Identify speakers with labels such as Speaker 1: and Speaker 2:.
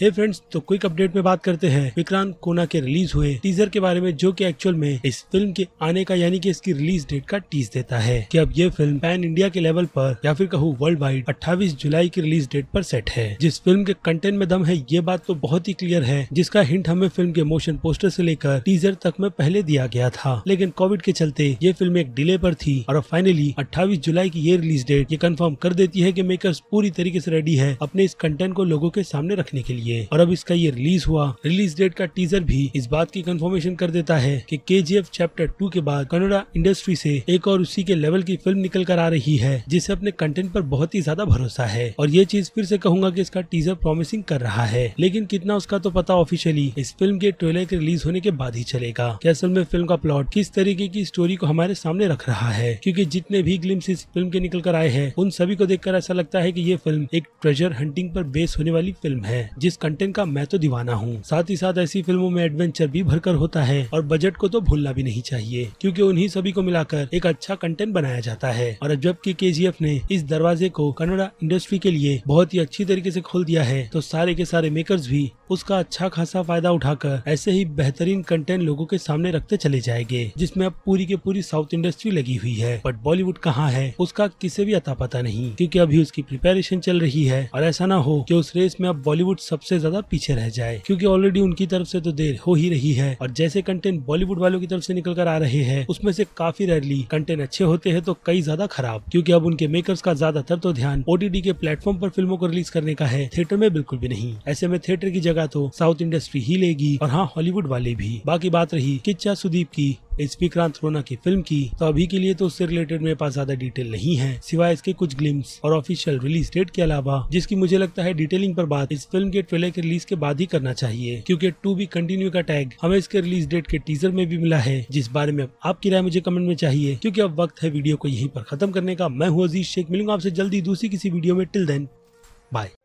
Speaker 1: हे friends तो quick update में बात करते हैं विक्रांत कोना के रिलीज हुए टीजर के बारे में जो कि एक्चुअल में इस फिल्म के आने का यानी कि इसकी रिलीज डेट का टीज देता है कि अब ये फिल्म पैन इंडिया के लेवल पर या फिर कहूँ वर्ल्ड वाइड 28 जुलाई की रिलीज डेट पर सेट है जिस फिल्म के कंटेंट में दम है ये बात तो बहुत ही क्लियर है जिसका हिंट हमें फिल्म के मोशन पोस्टर ऐसी लेकर टीजर तक में पहले दिया गया था लेकिन कोविड के चलते ये फिल्म एक डिले आरोप थी और फाइनली अट्ठावी जुलाई की ये रिलीज डेट ये कन्फर्म कर देती है की मेकर पूरी तरीके ऐसी रेडी है अपने इस कंटेंट को लोगों के सामने रखने के लिए लिए और अब इसका ये रिलीज हुआ रिलीज डेट का टीजर भी इस बात की कंफर्मेशन कर देता है कि केजीएफ चैप्टर टू के बाद कनाडा इंडस्ट्री से एक और उसी के लेवल की फिल्म निकल कर आ रही है जिसे अपने कंटेंट पर बहुत ही ज्यादा भरोसा है और ये चीज फिर से कहूंगा कि इसका टीजर प्रॉमिसिंग कर रहा है लेकिन कितना उसका तो पता ऑफिशियली इस फिल्म के ट्रेलर के रिलीज होने के बाद ही चलेगा की असल में फिल्म का प्लॉट किस तरीके की स्टोरी को हमारे सामने रख रहा है क्यूँकी जितने भी ग्लिम्स इस फिल्म के निकल कर आए हैं उन सभी को देख ऐसा लगता है की ये फिल्म एक ट्रेजर हंटिंग आरोप बेस होने वाली फिल्म है जिस इस कंटेंट का मैं तो दीवाना हूँ साथ ही साथ ऐसी फिल्मों में एडवेंचर भी भरकर होता है और बजट को तो भूलना भी नहीं चाहिए क्योंकि उन्हीं सभी को मिलाकर एक अच्छा कंटेंट बनाया जाता है और जबकि के जी ने इस दरवाजे को कनाडा इंडस्ट्री के लिए बहुत ही अच्छी तरीके से खोल दिया है तो सारे के सारे मेकर्स भी उसका अच्छा खासा फायदा उठाकर ऐसे ही बेहतरीन कंटेंट लोगों के सामने रखते चले जाएंगे जिसमें अब पूरी के पूरी साउथ इंडस्ट्री लगी हुई है बट बॉलीवुड कहाँ है उसका किसे भी अता पता नहीं क्योंकि अभी उसकी प्रिपेरेशन चल रही है और ऐसा ना हो कि उस रेस में अब बॉलीवुड सबसे सबसे ज्यादा पीछे रह जाए क्योंकि ऑलरेडी उनकी तरफ से तो देर हो ही रही है और जैसे कंटेंट बॉलीवुड वालों की तरफ से निकल कर आ रहे हैं उसमें से काफी रैरली कंटेंट अच्छे होते हैं तो कई ज्यादा खराब क्योंकि अब उनके मेकर्स का ज्यादातर तो ध्यान ओटीटी के प्लेटफॉर्म पर फिल्मों को रिलीज करने का है थिएटर में बिल्कुल भी नहीं ऐसे में थिएटर की जगह तो साउथ इंडस्ट्री ही लेगी और हाँ हॉलीवुड वाले भी बाकी बात रही किच्चा सुदीप की एच पी क्रांत रोना की फिल्म की तो अभी के लिए तो उससे रिलेटेड मेरे पास ज्यादा डिटेल नहीं है सिवाय इसके कुछ ग्लिम्स और ऑफिशियल रिलीज डेट के अलावा जिसकी मुझे लगता है डिटेलिंग पर बात इस फिल्म के ट्रेलर के रिलीज के बाद ही करना चाहिए क्यूँकी टू बी कंटिन्यू का टैग हमें इसके रिलीज डेट के टीजर में भी मिला है जिस बारे में आपकी राय मुझे कमेंट में चाहिए क्यूँकी अब वक्त है वीडियो को यहीं पर खत्म करने का मैं हूँ अजीज शेख मिलूंगा आपसे जल्दी दूसरी किसी वीडियो में टिल देन बाय